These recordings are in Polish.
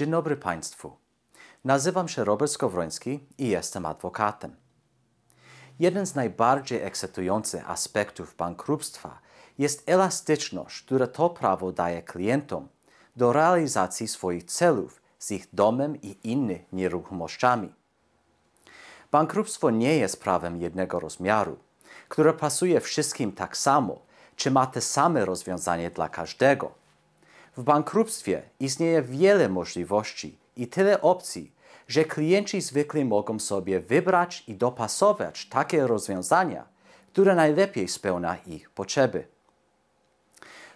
Dzień dobry Państwu. Nazywam się Robert Skowroński i jestem adwokatem. Jeden z najbardziej ekscytujących aspektów bankructwa jest elastyczność, którą to prawo daje klientom do realizacji swoich celów z ich domem i innymi nieruchomościami. Bankructwo nie jest prawem jednego rozmiaru, które pasuje wszystkim tak samo, czy ma te same rozwiązanie dla każdego – w bankructwie istnieje wiele możliwości i tyle opcji, że klienci zwykle mogą sobie wybrać i dopasować takie rozwiązania, które najlepiej spełnia ich potrzeby.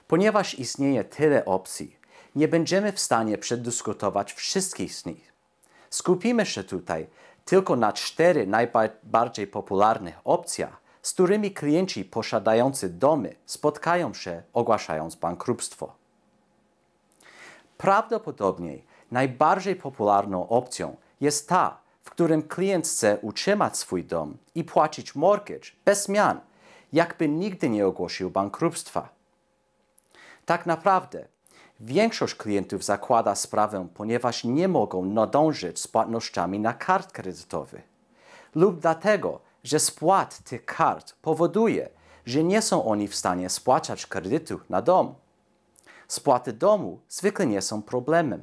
Ponieważ istnieje tyle opcji, nie będziemy w stanie przedyskutować wszystkich z nich. Skupimy się tutaj tylko na cztery najbardziej popularne opcjach, z którymi klienci posiadający domy spotkają się ogłaszając bankructwo. Prawdopodobnie najbardziej popularną opcją jest ta, w którym klient chce utrzymać swój dom i płacić mortgage bez zmian, jakby nigdy nie ogłosił bankructwa. Tak naprawdę większość klientów zakłada sprawę, ponieważ nie mogą nadążyć z płatnościami na kart kredytowych lub dlatego, że spłat tych kart powoduje, że nie są oni w stanie spłacać kredytu na dom. Spłaty domu zwykle nie są problemem.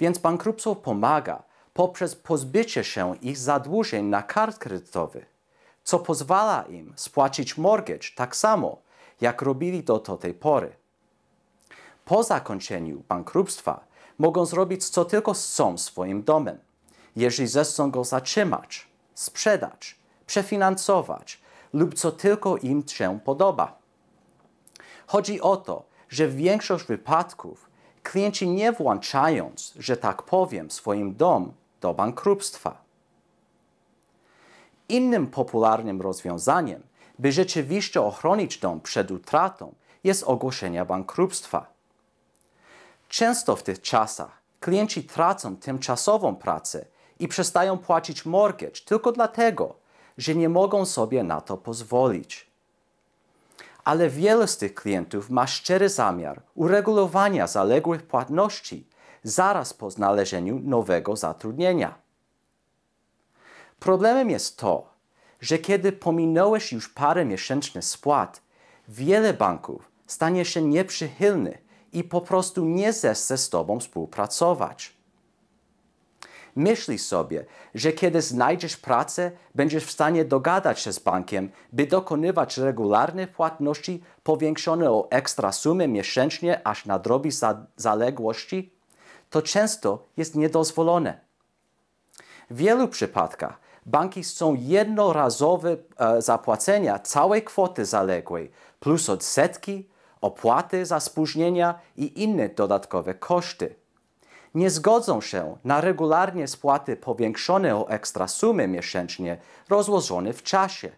Więc bankructwo pomaga poprzez pozbycie się ich zadłużeń na kart kredytowych, co pozwala im spłacić mortgage tak samo, jak robili to do tej pory. Po zakończeniu bankructwa mogą zrobić co tylko chcą swoim domem, jeżeli zechcą go zatrzymać, sprzedać, przefinansować lub co tylko im się podoba. Chodzi o to, że w większość wypadków klienci nie włączają, że tak powiem, swoim dom do bankructwa. Innym popularnym rozwiązaniem, by rzeczywiście ochronić dom przed utratą, jest ogłoszenie bankructwa. Często w tych czasach klienci tracą tymczasową pracę i przestają płacić mortgage tylko dlatego, że nie mogą sobie na to pozwolić ale wielu z tych klientów ma szczery zamiar uregulowania zaległych płatności zaraz po znalezieniu nowego zatrudnienia. Problemem jest to, że kiedy pominąłeś już parę miesięcznych spłat, wiele banków stanie się nieprzychylny i po prostu nie zechce z Tobą współpracować. Myśli sobie, że kiedy znajdziesz pracę, będziesz w stanie dogadać się z bankiem, by dokonywać regularnych płatności powiększone o ekstra sumy miesięcznie, aż drobi za zaległości? To często jest niedozwolone. W wielu przypadkach banki są jednorazowe e, zapłacenia całej kwoty zaległej, plus odsetki, opłaty za spóźnienia i inne dodatkowe koszty nie zgodzą się na regularnie spłaty powiększone o ekstra sumy miesięcznie rozłożone w czasie.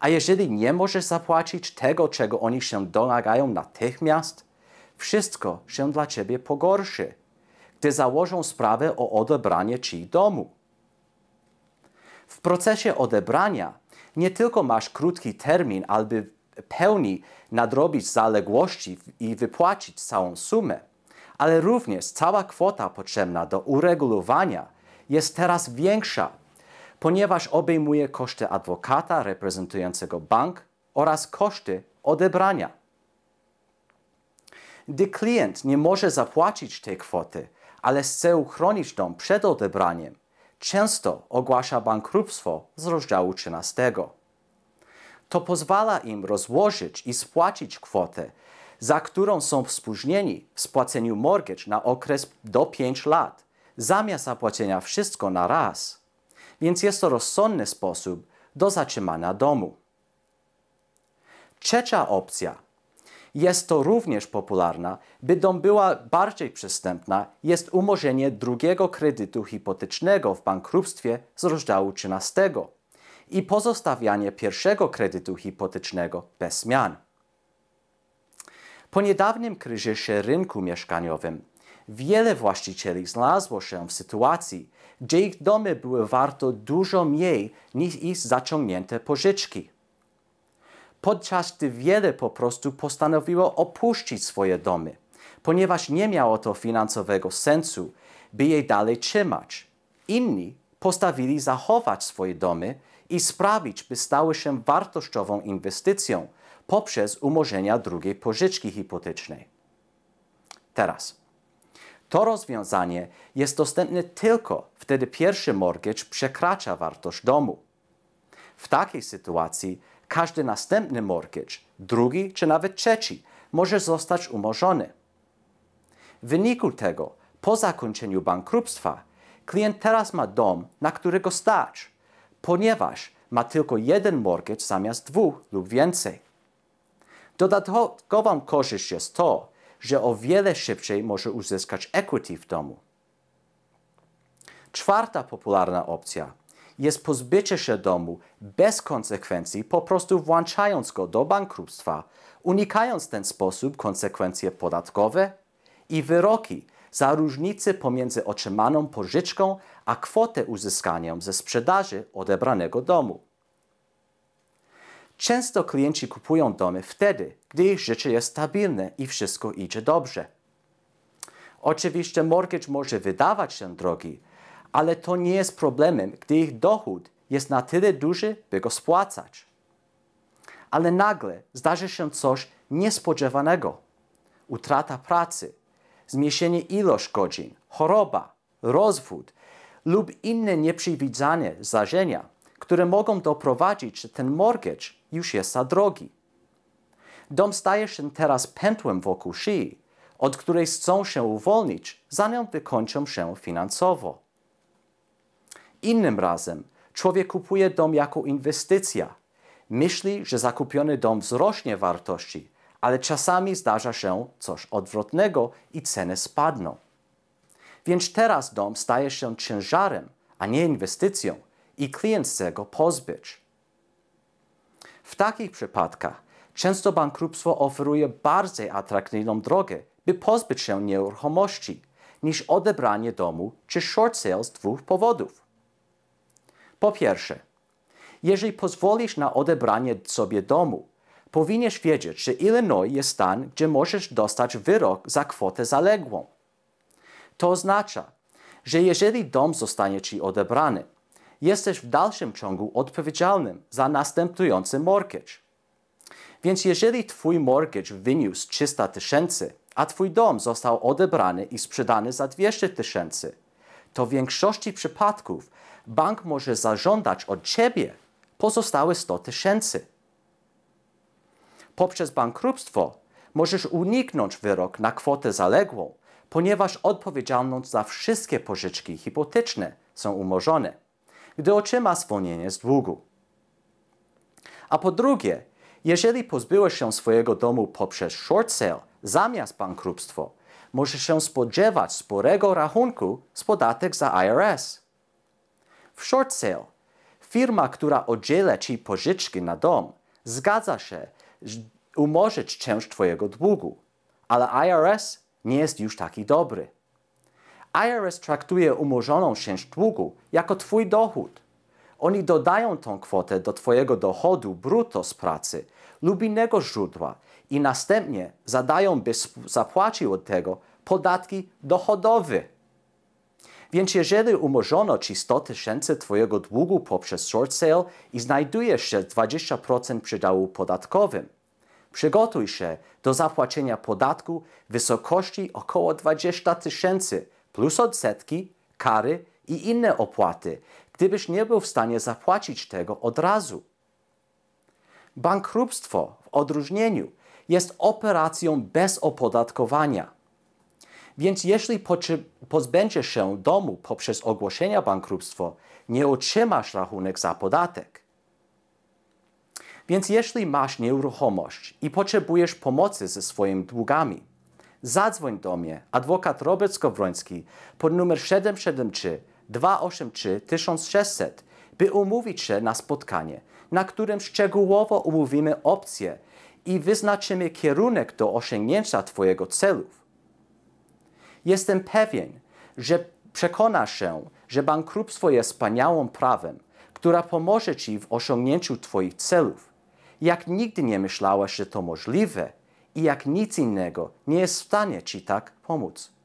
A jeżeli nie możesz zapłacić tego, czego oni się domagają natychmiast, wszystko się dla ciebie pogorszy, gdy założą sprawę o odebranie ci domu. W procesie odebrania nie tylko masz krótki termin, aby w pełni nadrobić zaległości i wypłacić całą sumę, ale również cała kwota potrzebna do uregulowania jest teraz większa, ponieważ obejmuje koszty adwokata reprezentującego bank oraz koszty odebrania. Gdy klient nie może zapłacić tej kwoty, ale chce uchronić dom przed odebraniem, często ogłasza bankructwo z rozdziału 13. To pozwala im rozłożyć i spłacić kwotę za którą są spóźnieni w spłaceniu mortgage na okres do 5 lat, zamiast zapłacenia wszystko na raz. Więc jest to rozsądny sposób do zatrzymania domu. Trzecia opcja. Jest to również popularna, by dom była bardziej przystępna, jest umorzenie drugiego kredytu hipotecznego w bankructwie z rozdziału 13 i pozostawianie pierwszego kredytu hipotecznego bez zmian. Po niedawnym kryzysie rynku mieszkaniowym wiele właścicieli znalazło się w sytuacji, gdzie ich domy były warte dużo mniej niż ich zaciągnięte pożyczki. Podczas gdy wiele po prostu postanowiło opuścić swoje domy, ponieważ nie miało to finansowego sensu, by je dalej trzymać. Inni postawili zachować swoje domy i sprawić, by stały się wartościową inwestycją – poprzez umorzenia drugiej pożyczki hipotecznej. Teraz. To rozwiązanie jest dostępne tylko wtedy pierwszy mortgage przekracza wartość domu. W takiej sytuacji każdy następny mortgage, drugi czy nawet trzeci, może zostać umorzony. W wyniku tego, po zakończeniu bankructwa, klient teraz ma dom, na którego stać, ponieważ ma tylko jeden mortgage zamiast dwóch lub więcej. Dodatkową korzyść jest to, że o wiele szybciej może uzyskać equity w domu. Czwarta popularna opcja jest pozbycie się domu bez konsekwencji, po prostu włączając go do bankructwa, unikając w ten sposób konsekwencje podatkowe i wyroki za różnicę pomiędzy otrzymaną pożyczką a kwotę uzyskania ze sprzedaży odebranego domu. Często klienci kupują domy wtedy, gdy ich życie jest stabilne i wszystko idzie dobrze. Oczywiście mortgage może wydawać się drogi, ale to nie jest problemem, gdy ich dochód jest na tyle duży, by go spłacać. Ale nagle zdarzy się coś niespodziewanego. Utrata pracy, zmniejszenie ilości godzin, choroba, rozwód lub inne nieprzewidziane zdarzenia – które mogą doprowadzić, że ten mortgage już jest za drogi. Dom staje się teraz pętłem wokół szyi, od której chcą się uwolnić, zanim wykończą się finansowo. Innym razem człowiek kupuje dom jako inwestycja. Myśli, że zakupiony dom wzrośnie wartości, ale czasami zdarza się coś odwrotnego i ceny spadną. Więc teraz dom staje się ciężarem, a nie inwestycją, i klient chce go pozbyć. W takich przypadkach często bankructwo oferuje bardziej atrakcyjną drogę, by pozbyć się nieruchomości, niż odebranie domu czy short sale z dwóch powodów. Po pierwsze, jeżeli pozwolisz na odebranie sobie domu, powinieneś wiedzieć, że Illinois jest stan, gdzie możesz dostać wyrok za kwotę zaległą. To oznacza, że jeżeli dom zostanie ci odebrany, jesteś w dalszym ciągu odpowiedzialnym za następujący mortgage. Więc jeżeli twój mortgage wyniósł 300 tysięcy, a twój dom został odebrany i sprzedany za 200 tysięcy, to w większości przypadków bank może zażądać od ciebie pozostałe 100 tysięcy. Poprzez bankructwo możesz uniknąć wyrok na kwotę zaległą, ponieważ odpowiedzialność za wszystkie pożyczki hipoteczne są umorzone gdy otrzyma zwolnienie z długu. A po drugie, jeżeli pozbyłeś się swojego domu poprzez short sale zamiast bankructwo, możesz się spodziewać sporego rachunku z podatek za IRS. W short sale firma, która oddziela Ci pożyczki na dom, zgadza się umorzyć część Twojego długu, ale IRS nie jest już taki dobry. IRS traktuje umorzoną część długu jako Twój dochód. Oni dodają tą kwotę do Twojego dochodu brutto z pracy lub innego źródła i następnie zadają, by zapłacił od tego podatki dochodowe. Więc jeżeli umorzono Ci 100 tysięcy Twojego długu poprzez short sale i znajdujesz się 20% przydziału podatkowym, przygotuj się do zapłacenia podatku w wysokości około 20 tysięcy plus odsetki, kary i inne opłaty, gdybyś nie był w stanie zapłacić tego od razu. Bankructwo w odróżnieniu jest operacją bez opodatkowania. Więc jeśli pozbędziesz się domu poprzez ogłoszenie bankructwa, nie otrzymasz rachunek za podatek. Więc jeśli masz nieruchomość i potrzebujesz pomocy ze swoimi długami, zadzwoń do mnie, adwokat Robert Skowroński pod numer 773 283 1600, by umówić się na spotkanie, na którym szczegółowo omówimy opcje i wyznaczymy kierunek do osiągnięcia Twojego celów. Jestem pewien, że przekonasz się, że bankructwo jest wspaniałą prawem, która pomoże Ci w osiągnięciu Twoich celów. Jak nigdy nie myślałeś, że to możliwe, i jak nic innego nie jest w stanie Ci tak pomóc.